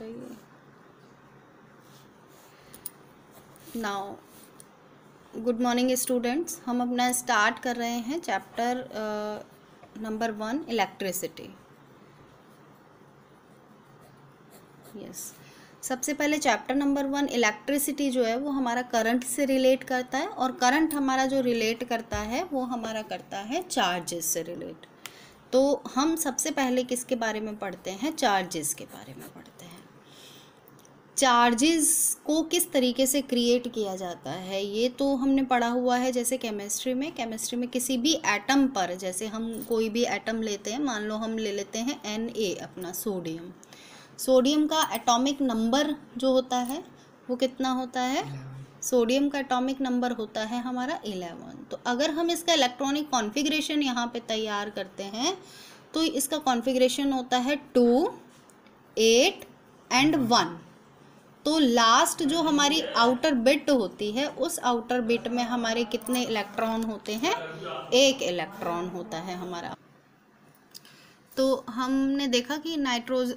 जाइए now good morning students हम अपना स्टार्ट कर रहे हैं chapter number one electricity yes सबसे पहले चैप्टर नंबर वन इलेक्ट्रिसिटी जो है वो हमारा करंट से रिलेट करता है और करंट हमारा जो रिलेट करता है वो हमारा करता है चार्जेस से रिलेट तो हम सबसे पहले किसके बारे में पढ़ते हैं चार्जेस के बारे में पढ़ते हैं चार्जेस को किस तरीके से क्रिएट किया जाता है ये तो हमने पढ़ा हुआ है जैसे केमिस्ट्री में केमिस्ट्री में किसी भी एटम पर जैसे हम कोई भी एटम लेते हैं मान लो हम ले लेते हैं एन ए अपना सोडियम सोडियम का एटॉमिक नंबर जो होता है वो कितना होता है सोडियम का एटॉमिक नंबर होता है हमारा एलेवन तो अगर हम इसका इलेक्ट्रॉनिक कॉन्फ़िगरेशन यहाँ पे तैयार करते हैं तो इसका कॉन्फ़िगरेशन होता है टू एट एंड वन तो लास्ट जो हमारी आउटर बिट होती है उस आउटर बिट में हमारे कितने इलेक्ट्रॉन होते हैं एक इलेक्ट्रॉन होता है हमारा तो हमने देखा कि नाइट्रोज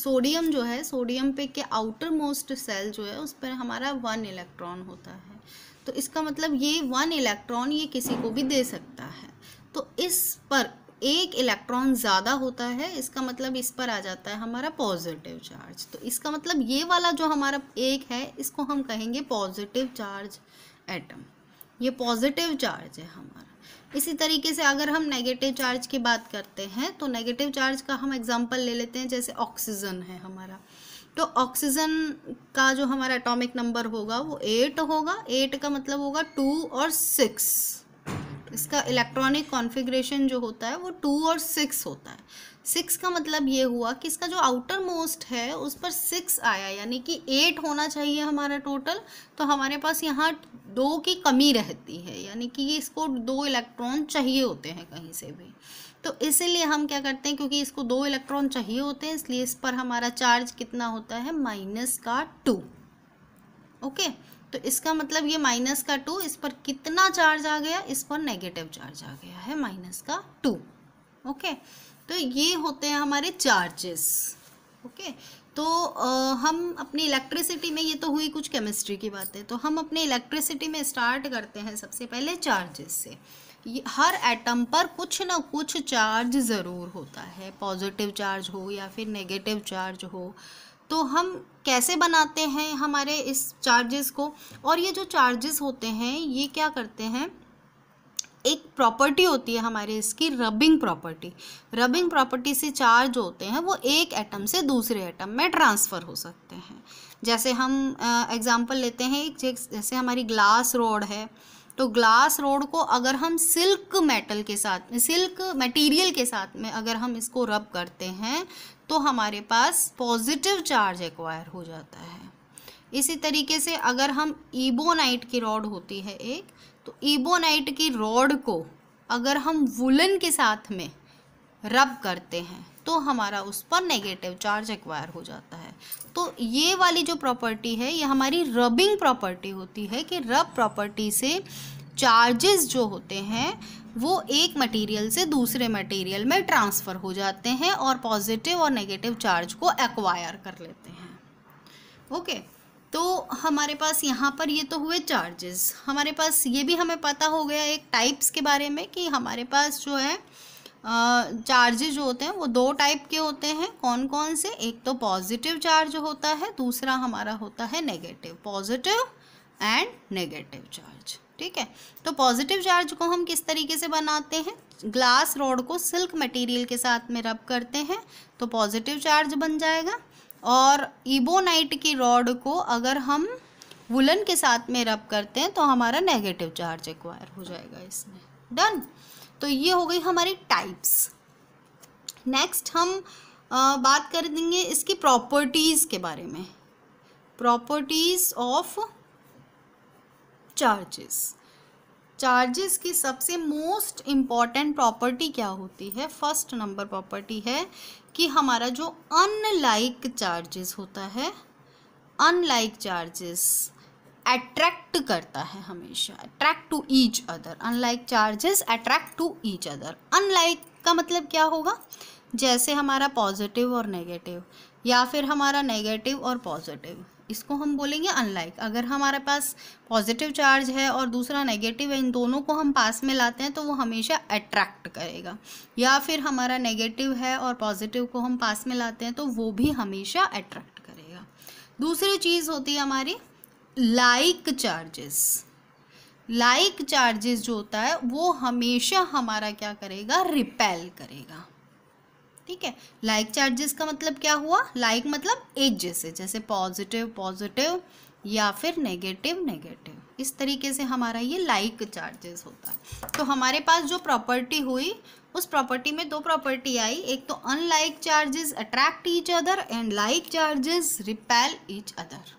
सोडियम जो है सोडियम पे के आउटर मोस्ट सेल जो है उस पर हमारा वन इलेक्ट्रॉन होता है तो इसका मतलब ये वन इलेक्ट्रॉन ये किसी को भी दे सकता है तो इस पर एक इलेक्ट्रॉन ज़्यादा होता है इसका मतलब इस पर आ जाता है हमारा पॉजिटिव चार्ज तो इसका मतलब ये वाला जो हमारा एक है इसको हम कहेंगे पॉजिटिव चार्ज एटम ये पॉजिटिव चार्ज है हमारा इसी तरीके से अगर हम नेगेटिव चार्ज की बात करते हैं तो नेगेटिव चार्ज का हम एग्जांपल ले लेते हैं जैसे ऑक्सीजन है हमारा तो ऑक्सीजन का जो हमारा एटॉमिक नंबर होगा वो एट होगा एट का मतलब होगा टू और सिक्स इसका इलेक्ट्रॉनिक कॉन्फ़िगरेशन जो होता है वो टू और सिक्स होता है सिक्स का मतलब ये हुआ कि इसका जो आउटर मोस्ट है उस पर सिक्स आया यानी कि एट होना चाहिए हमारा टोटल तो हमारे पास यहाँ दो की कमी रहती है यानी कि इसको दो इलेक्ट्रॉन चाहिए होते हैं कहीं से भी तो इसीलिए हम क्या करते हैं क्योंकि इसको दो इलेक्ट्रॉन चाहिए होते हैं इसलिए इस पर हमारा चार्ज कितना होता है माइनस का टू ओके okay? तो इसका मतलब ये माइनस का टू इस पर कितना चार्ज आ गया इस पर नेगेटिव चार्ज आ गया है माइनस का टू ओके तो ये होते हैं हमारे चार्जेस ओके तो आ, हम अपनी इलेक्ट्रिसिटी में ये तो हुई कुछ केमिस्ट्री की बातें तो हम अपने इलेक्ट्रिसिटी में स्टार्ट करते हैं सबसे पहले चार्जेस से हर एटम पर कुछ ना कुछ चार्ज ज़रूर होता है पॉजिटिव चार्ज हो या फिर नेगेटिव चार्ज हो तो हम कैसे बनाते हैं हमारे इस चार्जेस को और ये जो चार्जेस होते हैं ये क्या करते हैं एक प्रॉपर्टी होती है हमारे इसकी रबिंग प्रॉपर्टी रबिंग प्रॉपर्टी से चार्ज होते हैं वो एक एटम से दूसरे एटम में ट्रांसफ़र हो सकते हैं जैसे हम एग्ज़ाम्पल लेते हैं एक जैसे हमारी ग्लास रोड है तो ग्लास रोड को अगर हम सिल्क मेटल के साथ सिल्क मटेरियल के साथ में अगर हम इसको रब करते हैं तो हमारे पास पॉजिटिव चार्ज एक्वायर हो जाता है इसी तरीके से अगर हम ईबोनाइट की रॉड होती है एक तो ईबोनाइट की रॉड को अगर हम वुलन के साथ में रब करते हैं तो हमारा उस पर नेगेटिव चार्ज एक्वायर हो जाता है तो ये वाली जो प्रॉपर्टी है ये हमारी रबिंग प्रॉपर्टी होती है कि रब प्रॉपर्टी से चार्जेस जो होते हैं वो एक मटेरियल से दूसरे मटेरियल में ट्रांसफ़र हो जाते हैं और पॉजिटिव और नेगेटिव चार्ज को एक्वायर कर लेते हैं ओके okay. तो हमारे पास यहाँ पर ये तो हुए चार्जेस हमारे पास ये भी हमें पता हो गया एक टाइप्स के बारे में कि हमारे पास जो है चार्जेस जो होते हैं वो दो टाइप के होते हैं कौन कौन से एक तो पॉजिटिव चार्ज होता है दूसरा हमारा होता है negative positive and negative charge ठीक है तो पॉजिटिव चार्ज को हम किस तरीके से बनाते हैं ग्लास रॉड को सिल्क मटेरियल के साथ में रब करते हैं तो पॉजिटिव चार्ज बन जाएगा और ईबोनाइट की रॉड को अगर हम वुलन के साथ में रब करते हैं तो हमारा नेगेटिव चार्ज एक्वायर हो जाएगा इसमें डन तो ये हो गई हमारी टाइप्स नेक्स्ट हम आ, बात कर देंगे इसकी प्रॉपर्टीज़ के बारे में प्रॉपर्टीज़ ऑफ चार्जेस चार्जेस की सबसे मोस्ट इम्पॉर्टेंट प्रॉपर्टी क्या होती है फर्स्ट नंबर प्रॉपर्टी है कि हमारा जो अनलाइक चार्जेस होता है अनलाइक चार्जेस अट्रैक्ट करता है हमेशा attract to each other unlike charges attract to each other unlike का मतलब क्या होगा जैसे हमारा पॉजिटिव और नेगेटिव या फिर हमारा नेगेटिव और पॉजिटिव इसको हम बोलेंगे अनलाइक अगर हमारे पास पॉजिटिव चार्ज है और दूसरा नेगेटिव है इन दोनों को हम पास में लाते हैं तो वो हमेशा अट्रैक्ट करेगा या फिर हमारा नेगेटिव है और पॉजिटिव को हम पास में लाते हैं तो वो भी हमेशा अट्रैक्ट करेगा दूसरी चीज़ होती है हमारी लाइक चार्जेस लाइक चार्जेस जो होता है वो हमेशा हमारा क्या करेगा रिपेल करेगा ठीक है लाइक चार्जेस का मतलब क्या हुआ लाइक like मतलब एक जैसे जैसे पॉजिटिव पॉजिटिव या फिर नेगेटिव नेगेटिव इस तरीके से हमारा ये लाइक like चार्जेस होता है तो हमारे पास जो प्रॉपर्टी हुई उस प्रॉपर्टी में दो प्रॉपर्टी आई एक तो unlike charges attract each other and like charges repel each other